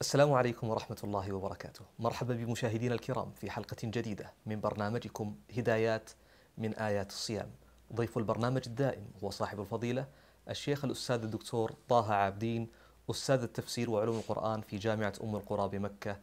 السلام عليكم ورحمة الله وبركاته مرحبا بمشاهدينا الكرام في حلقة جديدة من برنامجكم هدايات من آيات الصيام ضيف البرنامج الدائم هو صاحب الفضيلة الشيخ الأستاذ الدكتور طه عابدين أستاذ التفسير وعلوم القرآن في جامعة أم القرى بمكة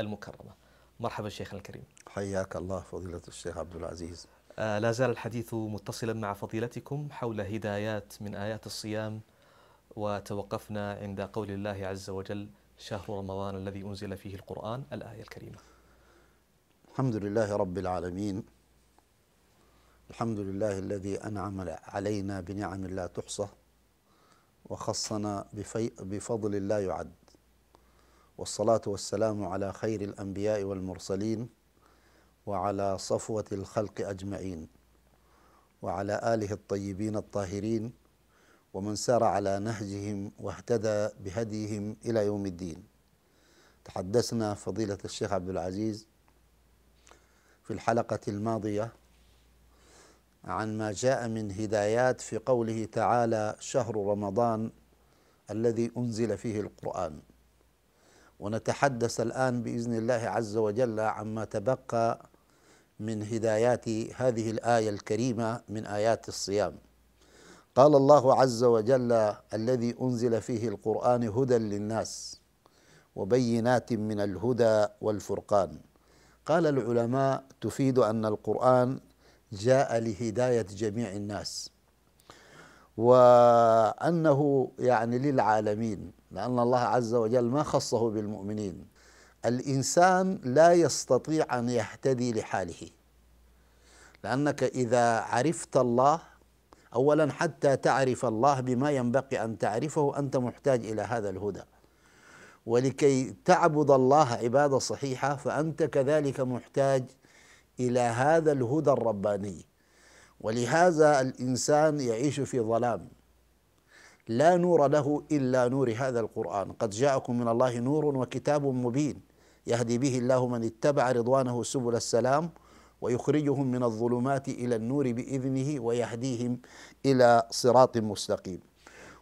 المكرمة مرحبا شيخنا الكريم حياك الله فضيلة الشيخ عبد العزيز آه لا زال الحديث متصلا مع فضيلتكم حول هدايات من آيات الصيام وتوقفنا عند قول الله عز وجل شهر رمضان الذي أنزل فيه القرآن الآية الكريمة الحمد لله رب العالمين الحمد لله الذي أنعم علينا بنعم لا تحصى وخصنا بفضل لا يعد والصلاة والسلام على خير الأنبياء والمرسلين وعلى صفوة الخلق أجمعين وعلى آله الطيبين الطاهرين ومن سار على نهجهم واهتدى بهديهم إلى يوم الدين تحدثنا فضيلة الشيخ عبد العزيز في الحلقة الماضية عن ما جاء من هدايات في قوله تعالى شهر رمضان الذي أنزل فيه القرآن ونتحدث الآن بإذن الله عز وجل عما تبقى من هدايات هذه الآية الكريمة من آيات الصيام قال الله عز وجل الذي انزل فيه القران هدى للناس وبينات من الهدى والفرقان قال العلماء تفيد ان القران جاء لهدايه جميع الناس وانه يعني للعالمين لان الله عز وجل ما خصه بالمؤمنين الانسان لا يستطيع ان يهتدي لحاله لانك اذا عرفت الله اولا حتى تعرف الله بما ينبغي ان تعرفه انت محتاج الى هذا الهدى ولكي تعبد الله عباده صحيحه فانت كذلك محتاج الى هذا الهدى الرباني ولهذا الانسان يعيش في ظلام لا نور له الا نور هذا القران قد جاءكم من الله نور وكتاب مبين يهدي به الله من اتبع رضوانه سبل السلام ويخرجهم من الظلمات الى النور باذنه ويهديهم الى صراط مستقيم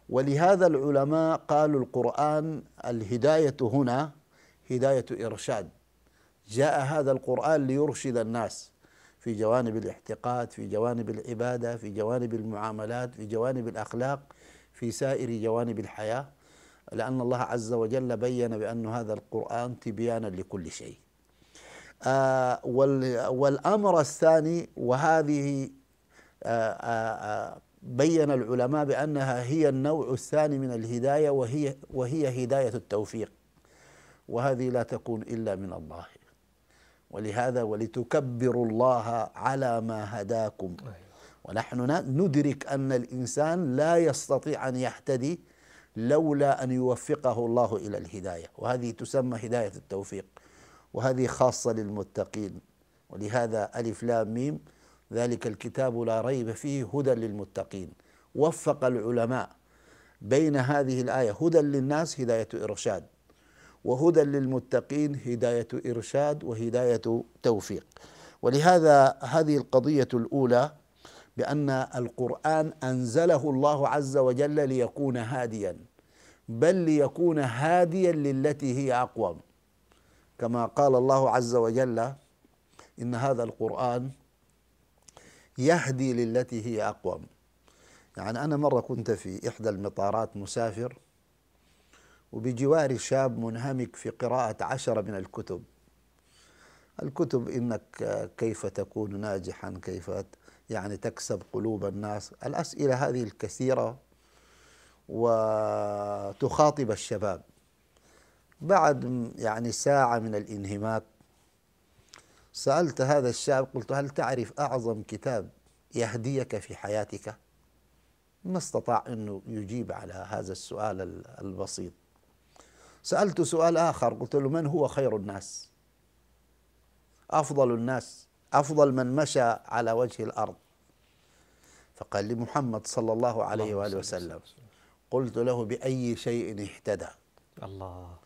ولهذا العلماء قالوا القران الهدايه هنا هدايه ارشاد جاء هذا القران ليرشد الناس في جوانب الاعتقاد في جوانب العباده في جوانب المعاملات في جوانب الاخلاق في سائر جوانب الحياه لأن الله عز وجل بين بأن هذا القرآن تبيانا لكل شيء آه، والأمر الثاني وهذه آه، آه، بين العلماء بأنها هي النوع الثاني من الهداية وهي, وهي هداية التوفيق وهذه لا تكون إلا من الله ولهذا ولتكبروا الله على ما هداكم أيوة. ونحن ندرك أن الإنسان لا يستطيع أن يهتدي لولا أن يوفقه الله إلى الهداية وهذه تسمى هداية التوفيق وهذه خاصة للمتقين ولهذا ألف لام ميم ذلك الكتاب لا ريب فيه هدى للمتقين وفق العلماء بين هذه الآية هدى للناس هداية إرشاد وهدى للمتقين هداية إرشاد وهداية توفيق ولهذا هذه القضية الأولى بأن القرآن أنزله الله عز وجل ليكون هاديا بل ليكون هاديا للتي هي أقوم كما قال الله عز وجل إن هذا القرآن يهدي للتي هي أقوم يعني أنا مرة كنت في إحدى المطارات مسافر وبجواري شاب منهمك في قراءة عشرة من الكتب الكتب إنك كيف تكون ناجحا كيف يعني تكسب قلوب الناس الأسئلة هذه الكثيرة وتخاطب الشباب بعد يعني ساعة من الانهماك سألت هذا الشاب قلت هل تعرف أعظم كتاب يهديك في حياتك ما استطاع أنه يجيب على هذا السؤال البسيط سألت سؤال آخر قلت له من هو خير الناس أفضل الناس أفضل من مشى على وجه الأرض فقال لي محمد صلى الله عليه وآله وسلم قلت له بأي شيء اهتدى الله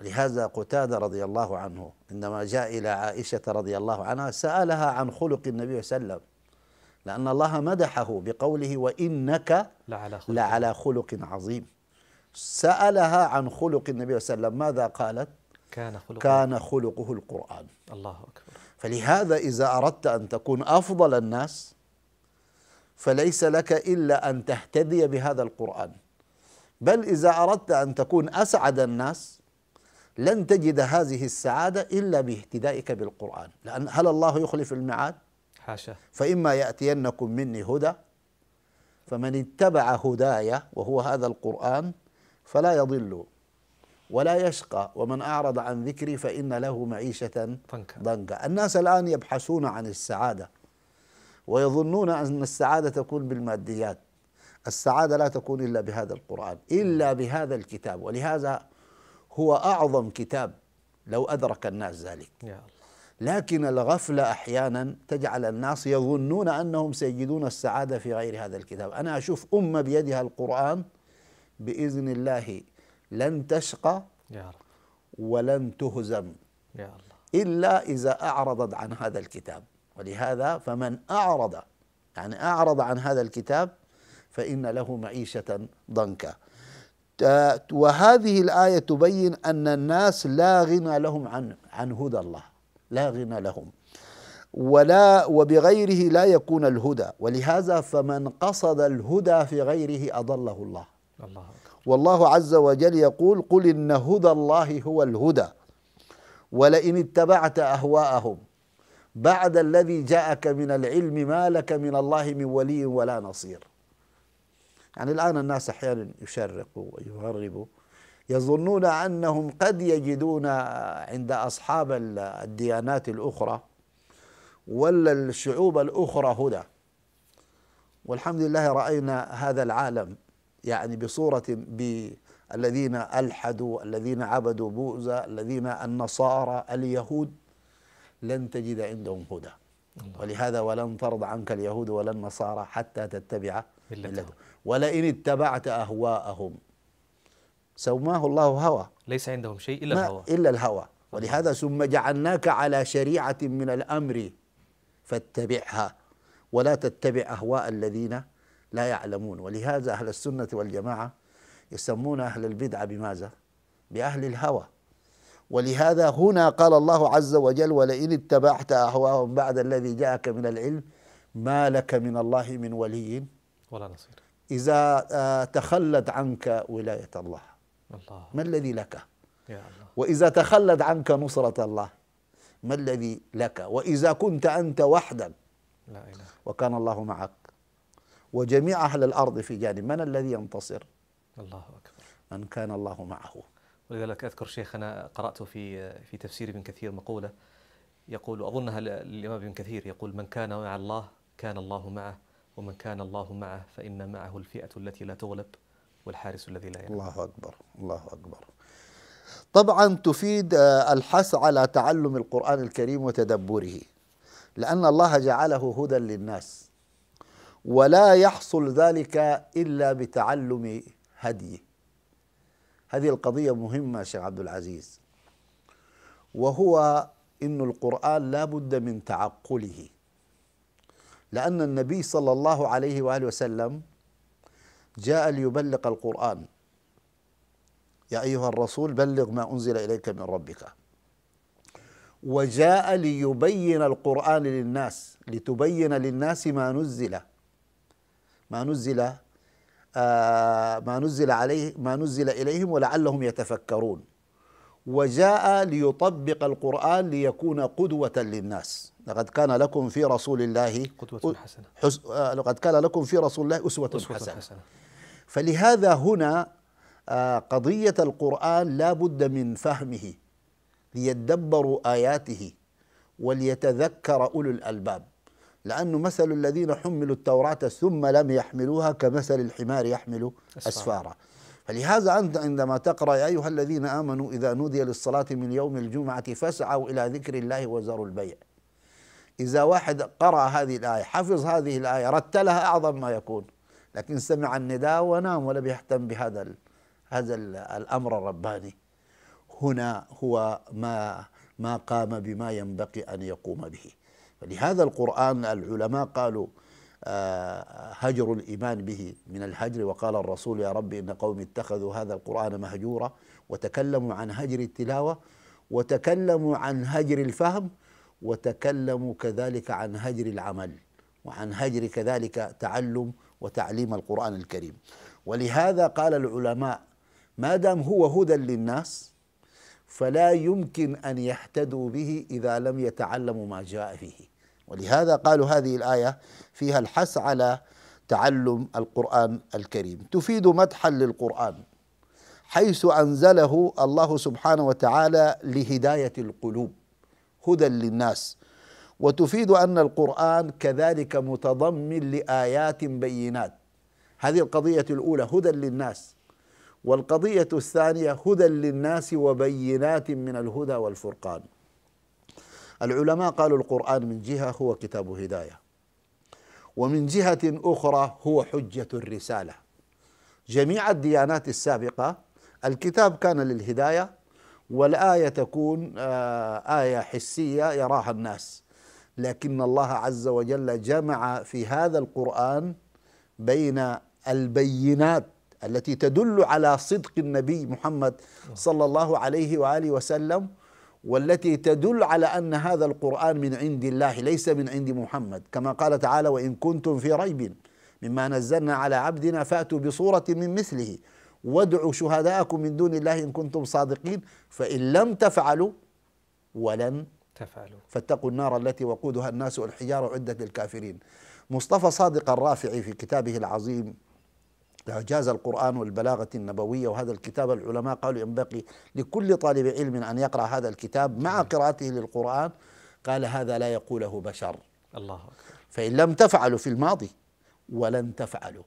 ولهذا قتادة رضي الله عنه عندما جاء إلى عائشة رضي الله عنها سألها عن خلق النبي صلى الله عليه وسلم لأن الله مدحه بقوله وإنك لعلى خلق, لعلى خلق عظيم سألها عن خلق النبي صلى الله عليه وسلم ماذا قالت كان خلقه, كان خلقه القرآن الله أكبر فلهذا إذا أردت أن تكون أفضل الناس فليس لك إلا أن تهتدي بهذا القرآن بل إذا أردت أن تكون أسعد الناس لن تجد هذه السعادة إلا باهتدائك بالقرآن لأن هل الله يخلف الميعاد؟ حاشا فإما يأتينكم مني هدى فمن اتبع هداي وهو هذا القرآن فلا يضل ولا يشقى ومن أعرض عن ذكري فإن له معيشة ضنكا الناس الآن يبحثون عن السعادة ويظنون أن السعادة تكون بالماديات السعادة لا تكون إلا بهذا القرآن إلا بهذا الكتاب ولهذا هو أعظم كتاب لو أدرك الناس ذلك يا الله. لكن الغفلة أحيانا تجعل الناس يظنون أنهم سيجدون السعادة في غير هذا الكتاب أنا أشوف أمة بيدها القرآن بإذن الله لن تشقى يا رب. ولن تهزم يا الله. إلا إذا أعرضت عن هذا الكتاب ولهذا فمن أعرض يعني أعرض عن هذا الكتاب فإن له معيشة ضنكا وهذه الآية تبين أن الناس لا غنى لهم عن عن هدى الله لا غنى لهم ولا وبغيره لا يكون الهدى ولهذا فمن قصد الهدى في غيره أضله الله الله والله عز وجل يقول قل إن هدى الله هو الهدى ولئن اتبعت أهواءهم بعد الذي جاءك من العلم ما لك من الله من ولي ولا نصير يعني الآن الناس أحيانا يشرقوا ويهربوا يظنون أنهم قد يجدون عند أصحاب الديانات الأخرى ولا الشعوب الأخرى هدى والحمد لله رأينا هذا العالم يعني بصورة بالذين ألحدوا الذين عبدوا بؤزة الذين النصارى اليهود لن تجد عندهم هدى ولهذا ولن ترضى عنك اليهود ولا النصارى حتى تتبع ملتهم ولئن اتبعت أهواءهم سماه الله هوى ليس عندهم شيء إلا الهوى إلا الهوى ولهذا ثم جعلناك على شريعة من الأمر فاتبعها ولا تتبع أهواء الذين لا يعلمون ولهذا أهل السنة والجماعة يسمون أهل البدعة بماذا؟ بأهل الهوى ولهذا هنا قال الله عز وجل ولئن اتبعت اهواهم بعد الذي جاءك من العلم ما لك من الله من ولي ولا نصير اذا آه، تخلت عنك ولايه الله الله ما الذي لك يا الله واذا تخلت عنك نصره الله ما الذي لك واذا كنت انت وحدك لا اله وكان الله معك وجميع اهل الارض في جانب من الذي ينتصر الله اكبر من كان الله معه ولذلك أذكر شيخنا قرأته في في تفسير ابن كثير مقولة يقول أظنها للامام ابن كثير يقول من كان مع الله كان الله معه ومن كان الله معه فإن معه الفئة التي لا تغلب والحارس الذي لا يغلب الله أكبر الله أكبر طبعا تفيد آه، الحث على تعلم القرآن الكريم وتدبره لأن الله جعله هدى للناس ولا يحصل ذلك إلا بتعلم هديه هذه القضية مهمة شيخ عبد العزيز وهو إن القرآن لا بد من تعقله لأن النبي صلى الله عليه وآله وسلم جاء ليبلغ القرآن يا أيها الرسول بلغ ما أنزل إليك من ربك وجاء ليبين القرآن للناس لتبين للناس ما نزل ما نزل آه، ما نزل عليه ما نزل اليهم ولعلهم يتفكرون وجاء ليطبق القرآن ليكون قدوة للناس لقد كان لكم في رسول الله قدوة حسنة حس... آه، لقد كان لكم في رسول الله أسوة, أسوة حسنة. حسنة فلهذا هنا آه، قضية القرآن لا بد من فهمه ليدبروا آياته وليتذكر أولو الألباب لأنه مثل الذين حملوا التوراة ثم لم يحملوها كمثل الحمار يحمل أسفارا فلهذا أنت عندما تقرأ يا أيها الذين آمنوا إذا نودي للصلاة من يوم الجمعة فاسعوا إلى ذكر الله وزروا البيع إذا واحد قرأ هذه الآية حفظ هذه الآية رتلها أعظم ما يكون لكن سمع النداء ونام ولم يهتم بهذا هذا الأمر الرباني هنا هو ما ما قام بما ينبغي أن يقوم به ولهذا القرآن العلماء قالوا آه، هجر الإيمان به من الهجر وقال الرسول يا رب إن قومي اتخذوا هذا القرآن مهجورا وتكلموا عن هجر التلاوة وتكلموا عن هجر الفهم وتكلموا كذلك عن هجر العمل وعن هجر كذلك تعلم وتعليم القرآن الكريم ولهذا قال العلماء ما دام هو هدى للناس فلا يمكن أن يهتدوا به إذا لم يتعلموا ما جاء فيه ولهذا قالوا هذه الآية فيها الحث على تعلم القرآن الكريم تفيد مدحا للقرآن حيث أنزله الله سبحانه وتعالى لهداية القلوب هدى للناس وتفيد أن القرآن كذلك متضمن لآيات بينات هذه القضية الأولى هدى للناس والقضية الثانية هدى للناس وبينات من الهدى والفرقان العلماء قالوا القرآن من جهة هو كتاب هداية ومن جهة أخرى هو حجة الرسالة جميع الديانات السابقة الكتاب كان للهداية والآية تكون آه، آية حسية يراها الناس لكن الله عز وجل جمع في هذا القرآن بين البينات التي تدل على صدق النبي محمد صلى الله عليه وآله وسلم والتي تدل على ان هذا القران من عند الله ليس من عند محمد كما قال تعالى وان كنتم في ريب مما نزلنا على عبدنا فاتوا بصوره من مثله وادعوا شهداءكم من دون الله ان كنتم صادقين فان لم تفعلوا ولن تفعلوا فاتقوا النار التي وقودها الناس والحجاره عده للكافرين مصطفى صادق الرافعي في كتابه العظيم إعجاز القرآن والبلاغة النبوية وهذا الكتاب العلماء قالوا ينبغي لكل طالب علم أن يقرأ هذا الكتاب مع نعم. قراءته للقرآن قال هذا لا يقوله بشر الله أكبر فإن لم تفعلوا في الماضي ولن تفعلوا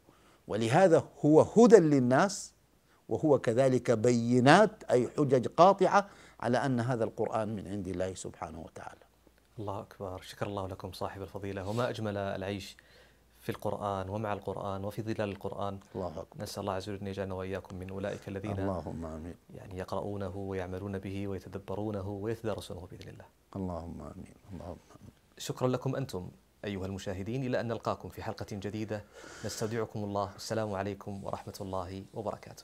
ولهذا هو هدى للناس وهو كذلك بينات أي حجج قاطعة على أن هذا القرآن من عند الله سبحانه وتعالى الله أكبر شكر الله لكم صاحب الفضيلة وما أجمل العيش في القرآن ومع القرآن وفي ظلال القرآن الله أكبر نسأل الله عز وجل أن يجعلنا وإياكم من أولئك الذين اللهم آمين يعني يقرؤونه ويعملون به ويتدبرونه ويتدارسونه بإذن الله اللهم آمين اللهم آمين شكرا لكم أنتم أيها المشاهدين إلى أن نلقاكم في حلقة جديدة نستودعكم الله السلام عليكم ورحمة الله وبركاته